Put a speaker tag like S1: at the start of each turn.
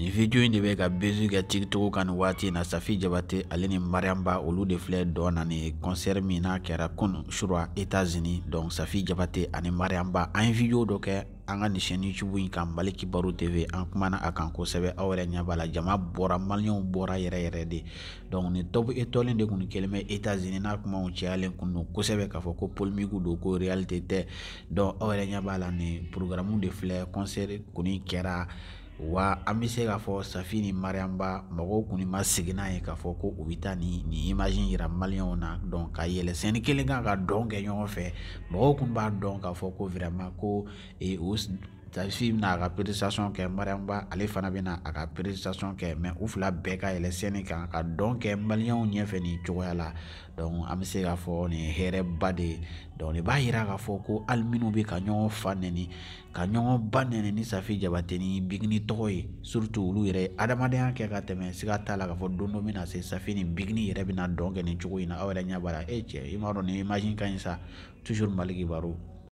S1: nin video in de bɛ ka bezu kɛ tiktok ka ni waati in na safi jabate ale ni mariamba olu de filɛ dɔ na ni concert min n'a kɛra kunu sura etats-unis donc safi jabate ani mariamba an ye video dɔ kɛ an ka nin chaîne youtube in kan mali kibaru tv an kumana a kan kosɛbɛ aw yɛrɛ ɲɛ b'a la jama bɔra maliyɛnw bɔra yɛrɛ yɛrɛ de donc nin top étoile de kun kelen bɛ états-unis n'a kumaw cayalen kun don kosɛbɛ k'a fɔ ko polémique don ko réalité tɛ donc aw yɛrɛ ɲɛ b'a la nin programme de filɛ concert kɔni kɛra wa an be se k'a fɔ safi ni mariaba mɔgɔw kun ma segin ye k'a fɔ ko u bɛ ta ni nin image in yira maliyɛnw na dɔn ka yɛlɛ sɛni kelen kan ka dɔn kɛ ɲɔgɔn fɛ mɔgɔw kun b'a dɔn k'a fɔ ko vraiman ko e, o tafin bɛna a ka peresitation kɛ mariamba ale fana bɛna a ka peresitation kɛ mɛ u fila bɛɛ ka yɛlɛ sɛni kan ka dɔn kɛ maliyɛnw ɲɛfɛ nin cogoya la dɔnku an bɛ se k'a fɔ nin ye hɛrɛba de ye dɔnku b'a jira k'a fɔ ko hali minnu bɛ ka ɲɔgɔn fa nɛni ka ɲɔgɔn ba nɛni ni safi jabate ni bigini tɔgɔ ye surutu olu yɛrɛ ye adamadenya kɛ ka tɛmɛ siga t'a la k'a fɔ don dɔ bɛna se safi ni bigini yɛrɛ bɛna dɔn kɛ nin cogo in na aw yɛrɛ ɲɛ b'a e cɛ i m'a dɔn nin image ka ɲi sa toujours maliki baro